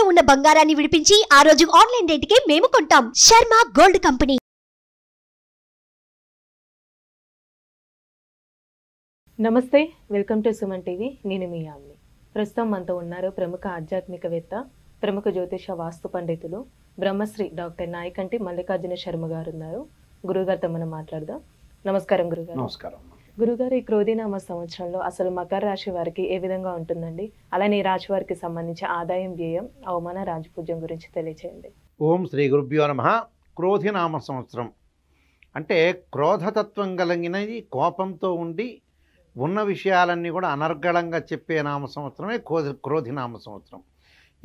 తాకట్టులో ఉన్న బంగారాన్ని విడిపించి ఆ రోజు ఆన్లైన్ కి మేము కొంటాం శర్మ గోల్డ్ కంపెనీ నమస్తే వెల్కమ్ టు సుమన్ టీవీ నేను మీ ఆమ్ని ప్రస్తుతం మనతో ఉన్నారు ప్రముఖ ఆధ్యాత్మికవేత్త ప్రముఖ జ్యోతిష వాస్తు పండితులు బ్రహ్మశ్రీ డాక్టర్ నాయకంటి మల్లికార్జున శర్మ గారు ఉన్నారు గురుగారితో మనం మాట్లాడదాం నమస్కారం గురుగారు నమస్కారం గురుగారు ఈ క్రోధినామ సంవత్సరంలో అసలు మకర రాశి వారికి ఏ విధంగా ఉంటుందండి అలానే ఈ రాశి వారికి సంబంధించి ఆదాయం వ్యయం అవమాన రాజపూజ్యం గురించి తెలియచేయండి ఓం శ్రీ గురుభ్యో నమ క్రోధినామ సంవత్సరం అంటే క్రోధతత్వం కలిగినది కోపంతో ఉండి ఉన్న విషయాలన్నీ కూడా అనర్గళంగా చెప్పే నామ సంవత్సరమే క్రోధి క్రోధినామ సంవత్సరం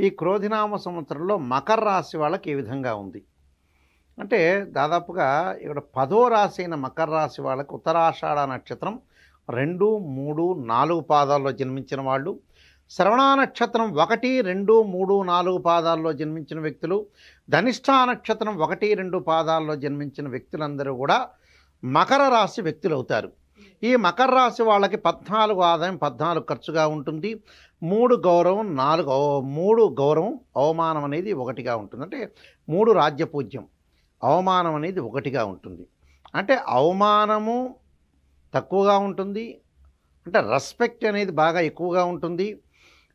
ఈ క్రోధినామ సంవత్సరంలో మకర రాశి వాళ్ళకి ఏ విధంగా ఉంది అంటే దాదాపుగా ఇక్కడ పదో రాశి అయిన మకర రాశి వాళ్ళకు ఉత్తరాషాఢ నక్షత్రం రెండు మూడు నాలుగు పాదాల్లో జన్మించిన వాళ్ళు శ్రవణ నక్షత్రం ఒకటి రెండు మూడు నాలుగు పాదాల్లో జన్మించిన వ్యక్తులు ధనిష్ట నక్షత్రం ఒకటి రెండు పాదాల్లో జన్మించిన వ్యక్తులందరూ కూడా మకర రాశి వ్యక్తులు అవుతారు ఈ మకర రాశి వాళ్ళకి పద్నాలుగు ఆదాయం పద్నాలుగు ఖర్చుగా ఉంటుంది మూడు గౌరవం నాలుగు మూడు గౌరవం అవమానం అనేది ఒకటిగా ఉంటుంది అంటే మూడు రాజ్య పూజ్యం అవమానం అనేది ఒకటిగా ఉంటుంది అంటే అవమానము తక్కువగా ఉంటుంది అంటే రెస్పెక్ట్ అనేది బాగా ఎక్కువగా ఉంటుంది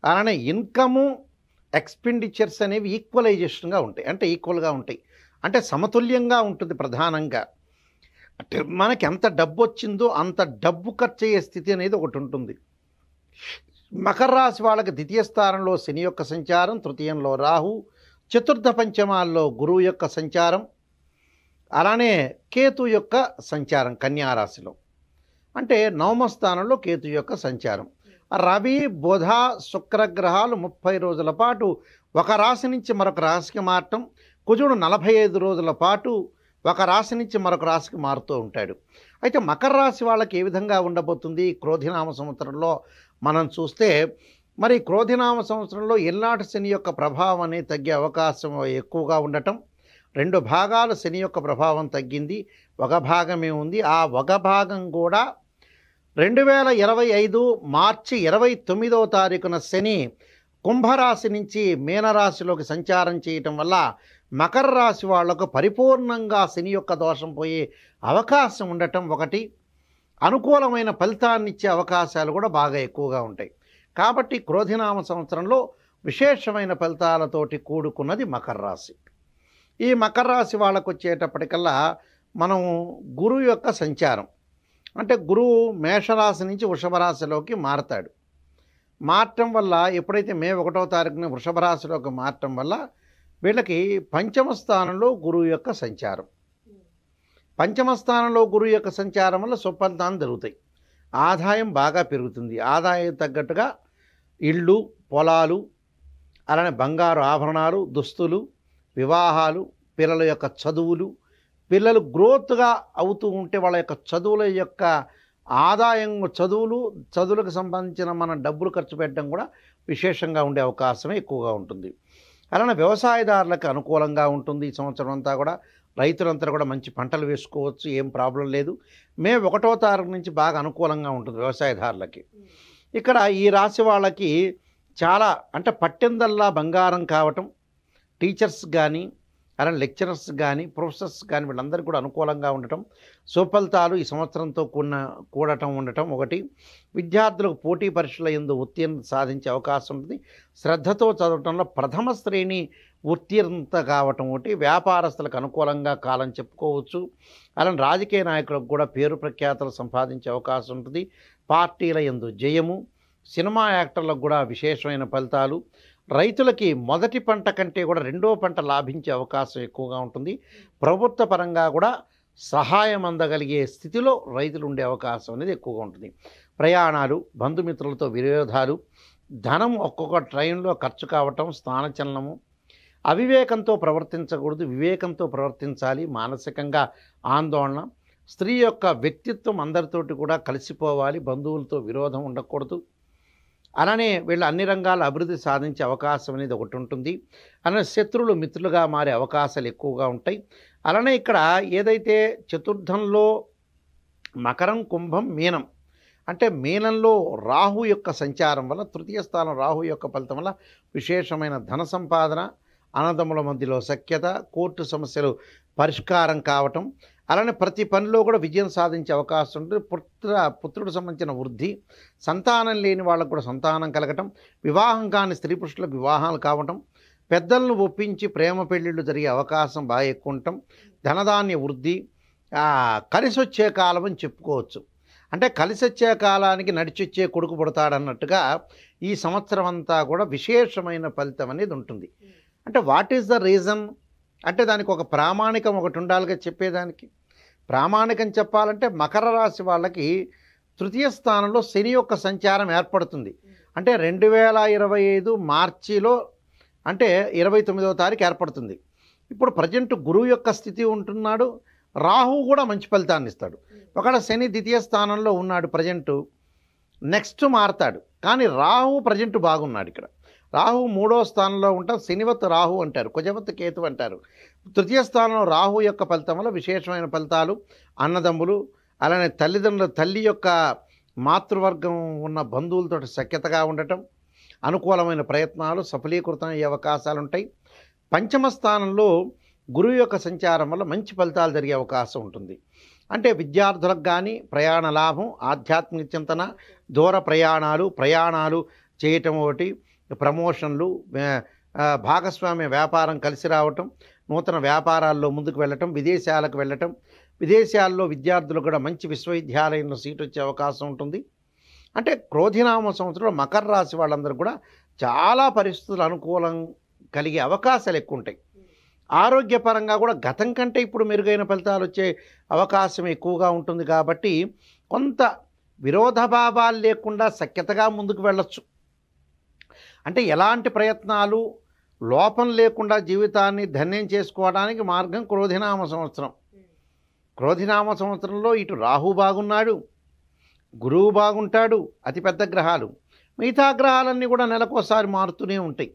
అలానే ఇన్కము ఎక్స్పెండిచర్స్ అనేవి ఈక్వలైజేషన్గా ఉంటాయి అంటే ఈక్వల్గా ఉంటాయి అంటే సమతుల్యంగా ఉంటుంది ప్రధానంగా అంటే మనకి ఎంత డబ్బు వచ్చిందో అంత డబ్బు ఖర్చు అయ్యే స్థితి అనేది ఒకటి ఉంటుంది మకర రాశి వాళ్ళకి ద్వితీయ స్థానంలో శని యొక్క సంచారం తృతీయంలో రాహు చతుర్థ పంచమాల్లో గురువు యొక్క సంచారం అలానే కేతు యొక్క సంచారం కన్యారాశిలో అంటే నవమ స్థానంలో కేతు యొక్క సంచారం రవి బుధ శుక్రగ్రహాలు ముప్పై రోజుల పాటు ఒక రాశి నుంచి మరొక రాశికి మారటం కుజుడు నలభై ఐదు రోజుల పాటు ఒక రాశి నుంచి మరొక రాశికి మారుతూ ఉంటాడు అయితే మకర రాశి వాళ్ళకి ఏ విధంగా ఉండబోతుంది క్రోధినామ సంవత్సరంలో మనం చూస్తే మరి క్రోధినామ సంవత్సరంలో ఎల్లాటి శని యొక్క ప్రభావం అనేది తగ్గే అవకాశం ఎక్కువగా ఉండటం రెండు భాగాలు శని యొక్క ప్రభావం తగ్గింది ఒక భాగమే ఉంది ఆ ఒక భాగం కూడా రెండు వేల ఇరవై ఐదు మార్చి ఇరవై తొమ్మిదవ తారీఖున శని కుంభరాశి నుంచి మీనరాశిలోకి సంచారం చేయటం వల్ల మకర రాశి వాళ్లకు పరిపూర్ణంగా శని యొక్క దోషం పోయే అవకాశం ఉండటం ఒకటి అనుకూలమైన ఇచ్చే అవకాశాలు కూడా బాగా ఎక్కువగా ఉంటాయి కాబట్టి క్రోధినామ సంవత్సరంలో విశేషమైన ఫలితాలతోటి కూడుకున్నది మకర రాశి ఈ మకర రాశి వాళ్ళకు వచ్చేటప్పటికల్లా మనం గురువు యొక్క సంచారం అంటే గురువు మేషరాశి నుంచి వృషభ రాశిలోకి మారతాడు మారటం వల్ల ఎప్పుడైతే మే ఒకటో తారీఖున వృషభ రాశిలోకి మారటం వల్ల వీళ్ళకి పంచమ స్థానంలో గురువు యొక్క సంచారం పంచమ స్థానంలో గురువు యొక్క సంచారం వల్ల సుఫలితాలు జరుగుతాయి ఆదాయం బాగా పెరుగుతుంది ఆదాయం తగ్గట్టుగా ఇళ్ళు పొలాలు అలానే బంగారు ఆభరణాలు దుస్తులు వివాహాలు పిల్లల యొక్క చదువులు పిల్లలు గ్రోత్గా అవుతూ ఉంటే వాళ్ళ యొక్క చదువుల యొక్క ఆదాయం చదువులు చదువులకు సంబంధించిన మనం డబ్బులు ఖర్చు పెట్టడం కూడా విశేషంగా ఉండే అవకాశమే ఎక్కువగా ఉంటుంది అలానే వ్యవసాయదారులకు అనుకూలంగా ఉంటుంది ఈ సంవత్సరం అంతా కూడా రైతులంతా కూడా మంచి పంటలు వేసుకోవచ్చు ఏం ప్రాబ్లం లేదు మే ఒకటో తారీఖు నుంచి బాగా అనుకూలంగా ఉంటుంది వ్యవసాయదారులకి ఇక్కడ ఈ రాశి వాళ్ళకి చాలా అంటే పట్టిందల్లా బంగారం కావటం టీచర్స్ కానీ అలానే లెక్చరర్స్ కానీ ప్రొఫెసర్స్ కానీ వీళ్ళందరికీ కూడా అనుకూలంగా ఉండటం సుఫలితాలు ఈ సంవత్సరంతో కూడిన కూడటం ఉండటం ఒకటి విద్యార్థులకు పోటీ పరీక్షల ఎందు ఉత్తీర్ణత సాధించే అవకాశం ఉంటుంది శ్రద్ధతో చదవటంలో ప్రథమ శ్రేణి ఉత్తీర్ణత కావటం ఒకటి వ్యాపారస్తులకు అనుకూలంగా కాలం చెప్పుకోవచ్చు అలానే రాజకీయ నాయకులకు కూడా పేరు ప్రఖ్యాతలు సంపాదించే అవకాశం ఉంటుంది పార్టీల ఎందు జయము సినిమా యాక్టర్లకు కూడా విశేషమైన ఫలితాలు రైతులకి మొదటి పంట కంటే కూడా రెండో పంట లాభించే అవకాశం ఎక్కువగా ఉంటుంది ప్రభుత్వ పరంగా కూడా సహాయం అందగలిగే స్థితిలో రైతులు ఉండే అవకాశం అనేది ఎక్కువగా ఉంటుంది ప్రయాణాలు బంధుమిత్రులతో విరోధాలు ధనం ఒక్కొక్క ట్రైన్లో ఖర్చు కావటం స్నానచలనము అవివేకంతో ప్రవర్తించకూడదు వివేకంతో ప్రవర్తించాలి మానసికంగా ఆందోళన స్త్రీ యొక్క వ్యక్తిత్వం అందరితోటి కూడా కలిసిపోవాలి బంధువులతో విరోధం ఉండకూడదు అలానే వీళ్ళు అన్ని రంగాల అభివృద్ధి సాధించే అవకాశం అనేది ఒకటి ఉంటుంది అలానే శత్రువులు మిత్రులుగా మారే అవకాశాలు ఎక్కువగా ఉంటాయి అలానే ఇక్కడ ఏదైతే చతుర్థంలో మకరం కుంభం మీనం అంటే మీనంలో రాహు యొక్క సంచారం వల్ల తృతీయ స్థానం రాహు యొక్క ఫలితం వల్ల విశేషమైన ధన సంపాదన అనదముల మధ్యలో సఖ్యత కోర్టు సమస్యలు పరిష్కారం కావటం అలానే ప్రతి పనిలో కూడా విజయం సాధించే అవకాశం ఉంటుంది పుత్ర పుత్రుడు సంబంధించిన వృద్ధి సంతానం లేని వాళ్ళకు కూడా సంతానం కలగటం వివాహం కాని స్త్రీ పురుషులకు వివాహాలు కావటం పెద్దలను ఒప్పించి ప్రేమ పెళ్ళిళ్ళు జరిగే అవకాశం బాగా ఎక్కువ ఉండటం ధనధాన్య వృద్ధి కలిసి వచ్చే కాలం అని చెప్పుకోవచ్చు అంటే కలిసి వచ్చే కాలానికి నడిచొచ్చే కొడుకు పుడతాడన్నట్టుగా ఈ సంవత్సరం అంతా కూడా విశేషమైన ఫలితం అనేది ఉంటుంది అంటే వాట్ ఈస్ ద రీజన్ అంటే దానికి ఒక ప్రామాణికం ఒకటి ఉండాలిగా చెప్పేదానికి ప్రామాణికం చెప్పాలంటే మకర రాశి వాళ్ళకి తృతీయ స్థానంలో శని యొక్క సంచారం ఏర్పడుతుంది అంటే రెండు వేల ఇరవై ఐదు మార్చిలో అంటే ఇరవై తొమ్మిదవ తారీఖు ఏర్పడుతుంది ఇప్పుడు ప్రజెంట్ గురువు యొక్క స్థితి ఉంటున్నాడు రాహు కూడా మంచి ఫలితాన్ని ఇస్తాడు ఒకడ శని ద్వితీయ స్థానంలో ఉన్నాడు ప్రజెంటు నెక్స్ట్ మారతాడు కానీ రాహు ప్రజెంట్ బాగున్నాడు ఇక్కడ రాహు మూడో స్థానంలో ఉంటాం శనివత్ రాహు అంటారు కుజవత్ కేతు అంటారు తృతీయ స్థానంలో రాహు యొక్క ఫలితం వల్ల విశేషమైన ఫలితాలు అన్నదమ్ములు అలానే తల్లిదండ్రుల తల్లి యొక్క మాతృవర్గం ఉన్న బంధువులతో సఖ్యతగా ఉండటం అనుకూలమైన ప్రయత్నాలు సఫలీకృతం అయ్యే అవకాశాలు ఉంటాయి పంచమ స్థానంలో గురువు యొక్క సంచారం వల్ల మంచి ఫలితాలు జరిగే అవకాశం ఉంటుంది అంటే విద్యార్థులకు కానీ ప్రయాణ లాభం ఆధ్యాత్మిక చింతన దూర ప్రయాణాలు ప్రయాణాలు చేయటం ఒకటి ప్రమోషన్లు భాగస్వామ్య వ్యాపారం కలిసి రావటం నూతన వ్యాపారాల్లో ముందుకు వెళ్ళటం విదేశాలకు వెళ్ళటం విదేశాల్లో విద్యార్థులు కూడా మంచి విశ్వవిద్యాలయంలో సీట్ వచ్చే అవకాశం ఉంటుంది అంటే క్రోధినామ సంవత్సరంలో మకర రాశి వాళ్ళందరూ కూడా చాలా పరిస్థితులు అనుకూలం కలిగే అవకాశాలు ఎక్కువ ఉంటాయి ఆరోగ్యపరంగా కూడా గతం కంటే ఇప్పుడు మెరుగైన ఫలితాలు వచ్చే అవకాశం ఎక్కువగా ఉంటుంది కాబట్టి కొంత విరోధభావాలు లేకుండా సఖ్యతగా ముందుకు వెళ్ళచ్చు అంటే ఎలాంటి ప్రయత్నాలు లోపం లేకుండా జీవితాన్ని ధన్యం చేసుకోవడానికి మార్గం క్రోధినామ సంవత్సరం క్రోధినామ సంవత్సరంలో ఇటు రాహు బాగున్నాడు గురువు బాగుంటాడు అతిపెద్ద గ్రహాలు మిగతా గ్రహాలన్నీ కూడా నెలకోసారి మారుతూనే ఉంటాయి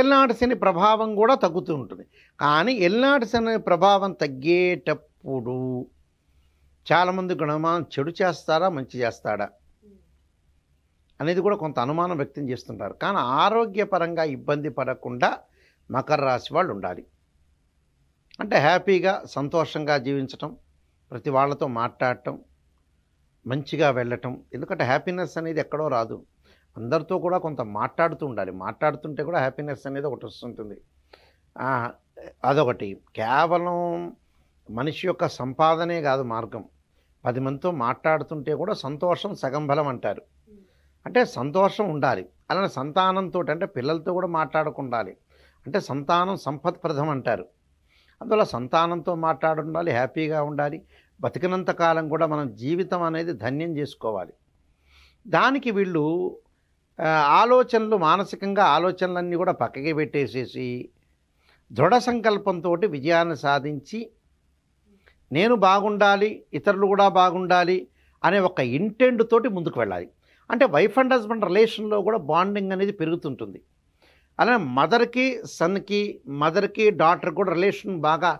ఎల్నాటి శని ప్రభావం కూడా తగ్గుతూ ఉంటుంది కానీ ఎల్నాటి శని ప్రభావం తగ్గేటప్పుడు చాలామంది గుణమానం చెడు చేస్తారా మంచి చేస్తాడా అనేది కూడా కొంత అనుమానం వ్యక్తం చేస్తుంటారు కానీ ఆరోగ్యపరంగా ఇబ్బంది పడకుండా మకర రాశి వాళ్ళు ఉండాలి అంటే హ్యాపీగా సంతోషంగా జీవించటం ప్రతి వాళ్ళతో మాట్లాడటం మంచిగా వెళ్ళటం ఎందుకంటే హ్యాపీనెస్ అనేది ఎక్కడో రాదు అందరితో కూడా కొంత మాట్లాడుతూ ఉండాలి మాట్లాడుతుంటే కూడా హ్యాపీనెస్ అనేది ఒకటి వస్తుంటుంది అదొకటి కేవలం మనిషి యొక్క సంపాదనే కాదు మార్గం పది మందితో మాట్లాడుతుంటే కూడా సంతోషం సగం బలం అంటారు అంటే సంతోషం ఉండాలి అలానే సంతానంతో అంటే పిల్లలతో కూడా మాట్లాడుకుండాలి అంటే సంతానం సంపత్ప్రదం అంటారు అందువల్ల సంతానంతో మాట్లాడుండాలి హ్యాపీగా ఉండాలి బతికినంత కాలం కూడా మనం జీవితం అనేది ధన్యం చేసుకోవాలి దానికి వీళ్ళు ఆలోచనలు మానసికంగా ఆలోచనలన్నీ కూడా పక్కకి పెట్టేసేసి దృఢ సంకల్పంతో విజయాన్ని సాధించి నేను బాగుండాలి ఇతరులు కూడా బాగుండాలి అనే ఒక ఇంటెండ్తోటి తోటి ముందుకు వెళ్ళాలి అంటే వైఫ్ అండ్ హస్బెండ్ రిలేషన్లో కూడా బాండింగ్ అనేది పెరుగుతుంటుంది అలానే మదర్కి సన్కి మదర్కి డాటర్ కూడా రిలేషన్ బాగా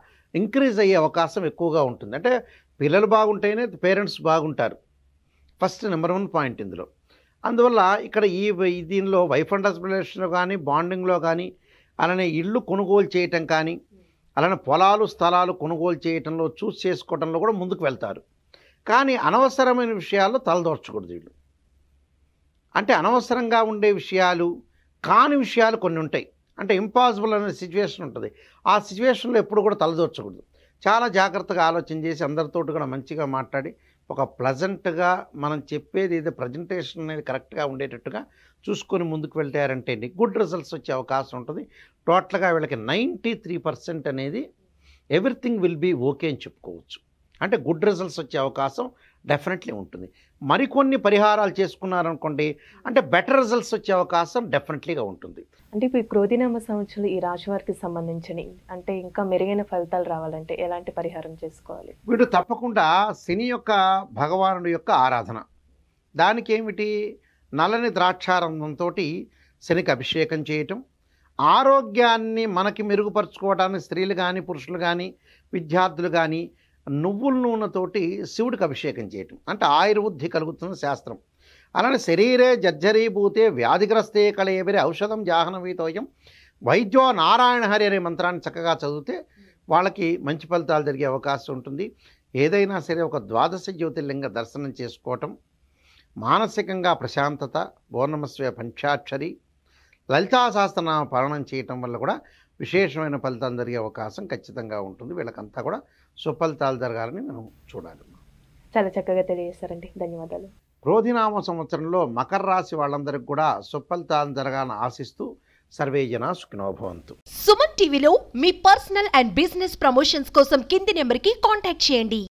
ఇంక్రీజ్ అయ్యే అవకాశం ఎక్కువగా ఉంటుంది అంటే పిల్లలు బాగుంటేనే పేరెంట్స్ బాగుంటారు ఫస్ట్ నెంబర్ వన్ పాయింట్ ఇందులో అందువల్ల ఇక్కడ ఈ దీనిలో వైఫ్ అండ్ హస్బెండ్ రిలేషన్లో కానీ బాండింగ్లో కానీ అలానే ఇల్లు కొనుగోలు చేయటం కానీ అలానే పొలాలు స్థలాలు కొనుగోలు చేయటంలో చూస్ చేసుకోవడంలో కూడా ముందుకు వెళ్తారు కానీ అనవసరమైన విషయాల్లో తలదోర్చకూడదు వీళ్ళు అంటే అనవసరంగా ఉండే విషయాలు కాని విషయాలు కొన్ని ఉంటాయి అంటే ఇంపాసిబుల్ అనే సిచ్యువేషన్ ఉంటుంది ఆ సిచ్యువేషన్లో ఎప్పుడు కూడా తలదోర్చకూడదు చాలా జాగ్రత్తగా ఆలోచన చేసి అందరితో కూడా మంచిగా మాట్లాడి ఒక ప్లజెంట్గా మనం చెప్పేది ఏదో ప్రజెంటేషన్ అనేది కరెక్ట్గా ఉండేటట్టుగా చూసుకొని ముందుకు వెళ్తారంటే గుడ్ రిజల్ట్స్ వచ్చే అవకాశం ఉంటుంది టోటల్గా వీళ్ళకి నైంటీ అనేది ఎవ్రీథింగ్ విల్ బీ ఓకే అని చెప్పుకోవచ్చు అంటే గుడ్ రిజల్ట్స్ వచ్చే అవకాశం డెఫినెట్లీ ఉంటుంది మరికొన్ని పరిహారాలు చేసుకున్నారనుకోండి అంటే బెటర్ రిజల్ట్స్ వచ్చే అవకాశం డెఫినెట్లీగా ఉంటుంది అంటే ఇప్పుడు క్రోధినామ సంవత్సరం ఈ రాశివారికి సంబంధించినవి అంటే ఇంకా మెరుగైన ఫలితాలు రావాలంటే ఎలాంటి పరిహారం చేసుకోవాలి వీడు తప్పకుండా శని యొక్క భగవానుడి యొక్క ఆరాధన దానికి ఏమిటి నల్లని ద్రాక్షారంధంతో శనికి అభిషేకం చేయటం ఆరోగ్యాన్ని మనకి మెరుగుపరుచుకోవడానికి స్త్రీలు కానీ పురుషులు కానీ విద్యార్థులు కానీ నువ్వుల నూనెతోటి శివుడికి అభిషేకం చేయటం అంటే ఆయుర్వృద్ధి కలుగుతున్న శాస్త్రం అలానే శరీరే జర్జరీభూతే వ్యాధిగ్రస్తే కలయబెరి ఔషధం జాహ్నవీతోయం వైద్యో నారాయణ హరి అనే మంత్రాన్ని చక్కగా చదివితే వాళ్ళకి మంచి ఫలితాలు జరిగే అవకాశం ఉంటుంది ఏదైనా సరే ఒక ద్వాదశ జ్యోతిర్లింగ దర్శనం చేసుకోవటం మానసికంగా ప్రశాంతత పౌర్ణమస్వ పంచాక్షరి లలితా సహస్రనామ పాలనం చేయటం వల్ల కూడా విశేషమైన ఫలితాలు జరిగే అవకాశం ఖచ్చితంగా ఉంటుంది వీళ్ళకంతా కూడా సుఫలితాలు జరగాలని మనం చూడాలి చాలా చక్కగా తెలియజేస్తారండి ధన్యవాదాలు క్రోధినామ సంవత్సరంలో మకర రాశి వాళ్ళందరికీ కూడా సుఫలితాలు జరగాలని ఆశిస్తూ సర్వేజన సుఖినోభవంతు సుమన్ టీవీలో మీ పర్సనల్ అండ్ బిజినెస్ ప్రమోషన్స్ కోసం కింది నెంబర్కి కాంటాక్ట్ చేయండి